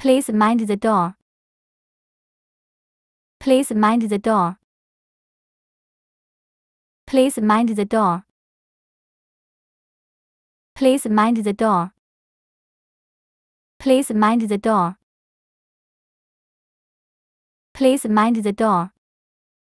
Please mind the door. Please mind the door. Please mind the door. Please mind the door. Please mind the door. Please mind the door.